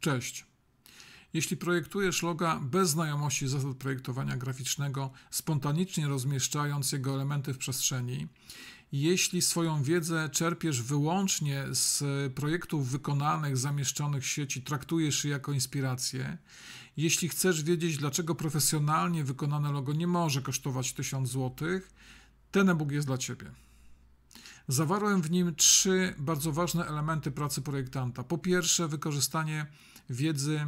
Cześć. Jeśli projektujesz loga bez znajomości zasad projektowania graficznego, spontanicznie rozmieszczając jego elementy w przestrzeni, jeśli swoją wiedzę czerpiesz wyłącznie z projektów wykonanych, zamieszczonych w sieci, traktujesz je jako inspirację, jeśli chcesz wiedzieć, dlaczego profesjonalnie wykonane logo nie może kosztować 1000 zł, ten e-book jest dla Ciebie. Zawarłem w nim trzy bardzo ważne elementy pracy projektanta. Po pierwsze, wykorzystanie wiedzy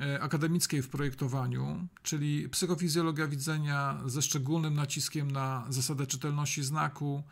e, akademickiej w projektowaniu, czyli psychofizjologia widzenia ze szczególnym naciskiem na zasadę czytelności znaku,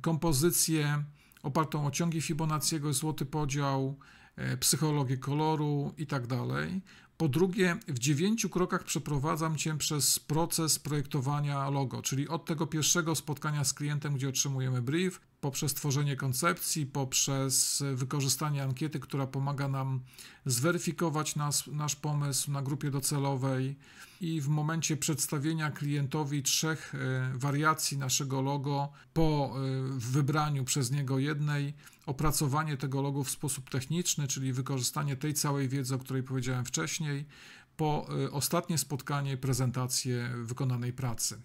kompozycję opartą o ciągi Fibonacciego, złoty podział, e, psychologię koloru itd. Tak po drugie, w dziewięciu krokach przeprowadzam Cię przez proces projektowania logo, czyli od tego pierwszego spotkania z klientem, gdzie otrzymujemy brief, poprzez tworzenie koncepcji, poprzez wykorzystanie ankiety, która pomaga nam zweryfikować nas, nasz pomysł na grupie docelowej i w momencie przedstawienia klientowi trzech e, wariacji naszego logo, po e, wybraniu przez niego jednej, opracowanie tego logo w sposób techniczny, czyli wykorzystanie tej całej wiedzy, o której powiedziałem wcześniej, później po y, ostatnie spotkanie, prezentację wykonanej pracy.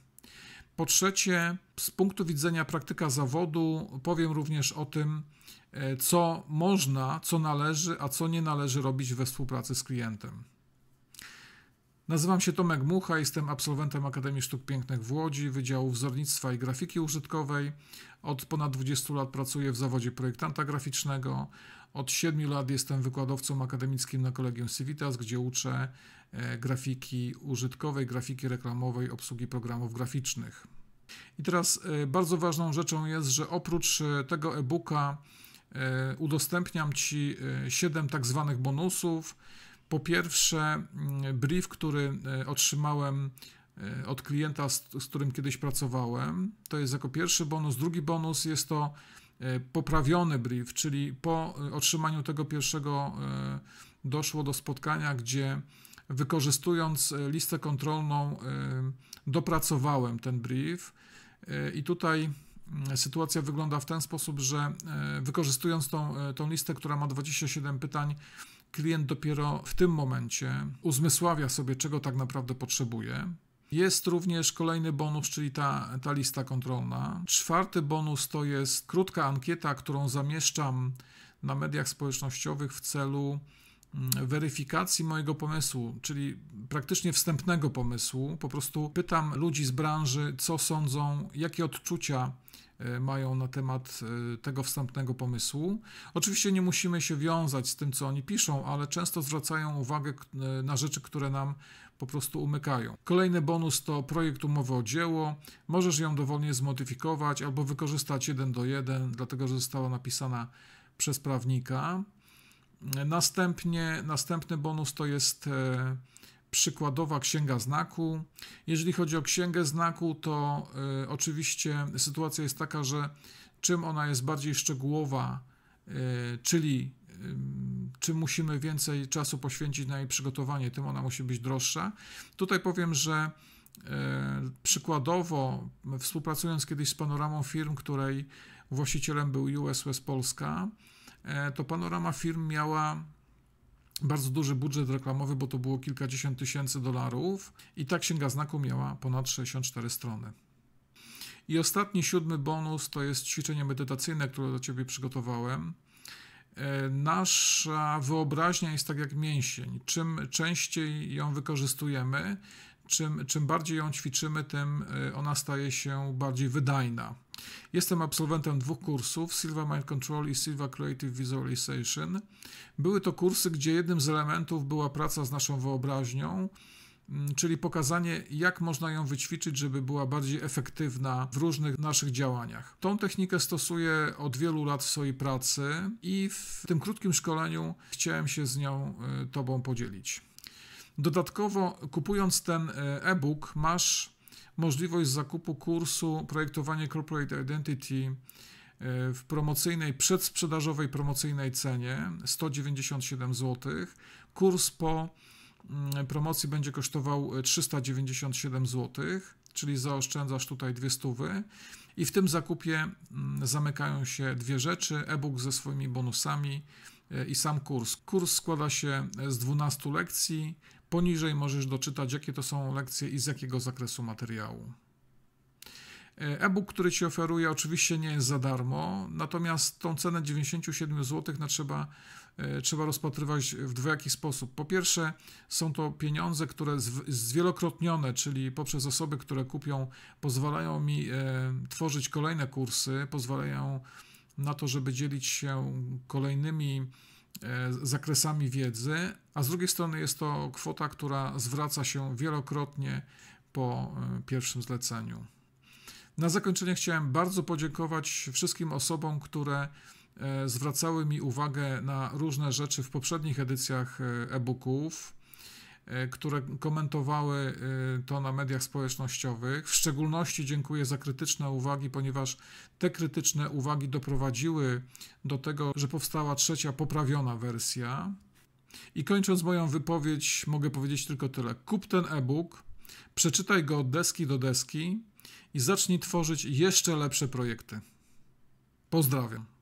Po trzecie, z punktu widzenia praktyka zawodu, powiem również o tym, e, co można, co należy, a co nie należy robić we współpracy z klientem. Nazywam się Tomek Mucha, jestem absolwentem Akademii Sztuk Pięknych w Łodzi, Wydziału Wzornictwa i Grafiki Użytkowej. Od ponad 20 lat pracuję w zawodzie projektanta graficznego. Od 7 lat jestem wykładowcą akademickim na Kolegium Civitas, gdzie uczę e, grafiki użytkowej, grafiki reklamowej, obsługi programów graficznych. I teraz e, bardzo ważną rzeczą jest, że oprócz e, tego e-booka udostępniam Ci 7 tak zwanych bonusów. Po pierwsze, mm, brief, który otrzymałem od klienta, z, którym kiedyś pracowałem, to jest jako pierwszy bonus. Drugi bonus jest to E, poprawiony brief, czyli po e, otrzymaniu tego pierwszego e, doszło do spotkania, gdzie wykorzystując listę kontrolną dopracowałem ten brief i tutaj mm, sytuacja wygląda w ten sposób, że wykorzystując tą, tą listę, która ma 27 pytań, klient dopiero w tym momencie uzmysławia sobie, czego tak naprawdę potrzebuje. Jest również kolejny bonus, czyli ta, ta lista kontrolna. Czwarty bonus to jest krótka ankieta, którą zamieszczam na mediach społecznościowych w celu mm, weryfikacji mojego pomysłu, czyli praktycznie wstępnego pomysłu. Po prostu pytam ludzi z branży, co sądzą, jakie odczucia E, mają na temat e, tego wstępnego pomysłu. Oczywiście nie musimy się wiązać z tym, co oni piszą, ale często zwracają uwagę e, na rzeczy, które nam po prostu umykają. Kolejny bonus to projekt umowy o dzieło. Możesz ją dowolnie zmodyfikować albo wykorzystać jeden do jeden, dlatego że została napisana przez prawnika. Następnie, następny bonus to jest przykładowa księga znaku. Jeżeli chodzi o księgę znaku, to y, oczywiście sytuacja jest taka, że czym ona jest bardziej szczegółowa, y, czyli y, czym musimy więcej czasu poświęcić na jej przygotowanie, tym ona musi być droższa. Tutaj powiem, że e, przykładowo współpracując kiedyś z panoramą firm, której właścicielem był US West Polska, to panorama firm miała bardzo duży budżet reklamowy, bo to było kilkadziesiąt tysięcy dolarów i ta księga znaku miała ponad 64 strony. I ostatni, siódmy bonus to jest ćwiczenie medytacyjne, które dla Ciebie przygotowałem. E, nasza wyobraźnia jest tak jak mięsień. Czym częściej ją wykorzystujemy, czym, czym bardziej ją ćwiczymy, tym e, ona staje się bardziej wydajna. Jestem absolwentem dwóch kursów, Silva Mind Control i Silva Creative Visualization. Były to kursy, gdzie jednym z elementów była praca z naszą wyobraźnią, mm, czyli pokazanie, jak można ją wyćwiczyć, żeby była bardziej efektywna w różnych naszych działaniach. Tą technikę stosuję od wielu lat w swojej pracy i w tym krótkim szkoleniu chciałem się z nią e, Tobą podzielić. Dodatkowo, kupując ten e, e-book, masz możliwość zakupu kursu Projektowanie Corporate Identity e, w promocyjnej, przedsprzedażowej promocyjnej cenie 197 zł. Kurs po mm, promocji będzie kosztował 397 e, zł, czyli zaoszczędzasz tutaj dwie stówy. I w tym zakupie mm, zamykają się dwie rzeczy: e-book ze swoimi bonusami e, i sam kurs. Kurs składa się z 12 lekcji, Poniżej możesz doczytać, jakie to są lekcje i z jakiego zakresu materiału. E, e-book, który Ci oferuję, oczywiście nie jest za darmo, natomiast tą cenę 97 zł no, trzeba, e, trzeba rozpatrywać w dwojaki sposób. Po pierwsze, są to pieniądze, które zwielokrotnione, czyli poprzez osoby, które kupią, pozwalają mi e, tworzyć kolejne kursy, pozwalają na to, żeby dzielić się kolejnymi E, zakresami wiedzy, a z drugiej strony jest to kwota, która zwraca się wielokrotnie po e, pierwszym zleceniu. Na zakończenie chciałem bardzo podziękować wszystkim osobom, które e, zwracały mi uwagę na różne rzeczy w poprzednich edycjach e-booków. E, które komentowały e, to na mediach społecznościowych. W szczególności dziękuję za krytyczne uwagi, ponieważ te krytyczne uwagi doprowadziły do tego, że powstała trzecia poprawiona wersja. I kończąc moją wypowiedź, mogę powiedzieć tylko tyle. Kup ten e-book, przeczytaj go od deski do deski i zacznij tworzyć jeszcze lepsze projekty. Pozdrawiam.